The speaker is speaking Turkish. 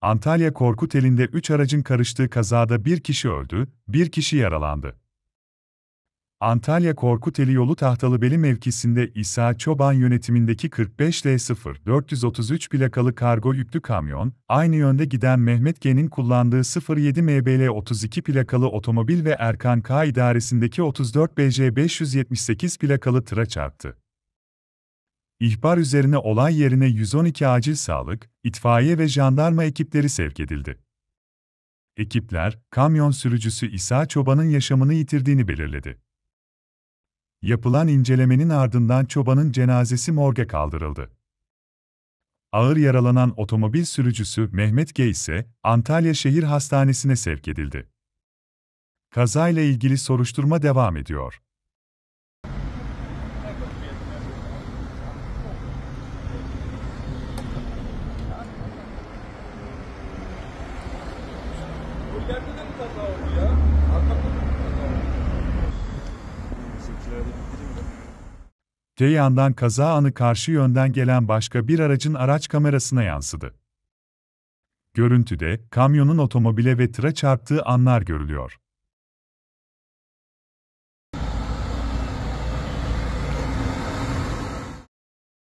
Antalya Korkuteli'nde 3 aracın karıştığı kazada bir kişi öldü, bir kişi yaralandı. Antalya Korkuteli yolu Tahtalıbeli mevkisinde İsa Çoban yönetimindeki 45 l 433 plakalı kargo yüklü kamyon, aynı yönde giden Mehmet G'nin kullandığı 07 MBL 32 plakalı otomobil ve Erkan K idaresindeki 34 BJ 578 plakalı tıra çarptı. İhbar üzerine olay yerine 112 acil sağlık, itfaiye ve jandarma ekipleri sevk edildi. Ekipler, kamyon sürücüsü İsa Çoban'ın yaşamını yitirdiğini belirledi. Yapılan incelemenin ardından Çoban'ın cenazesi morga kaldırıldı. Ağır yaralanan otomobil sürücüsü Mehmet G ise Antalya Şehir Hastanesi'ne sevk edildi. Kazayla ilgili soruşturma devam ediyor. İleride de mi kaza oldu ya? Te yandan kaza anı karşı yönden gelen başka bir aracın araç kamerasına yansıdı. Görüntüde kamyonun otomobile ve tıra çarptığı anlar görülüyor.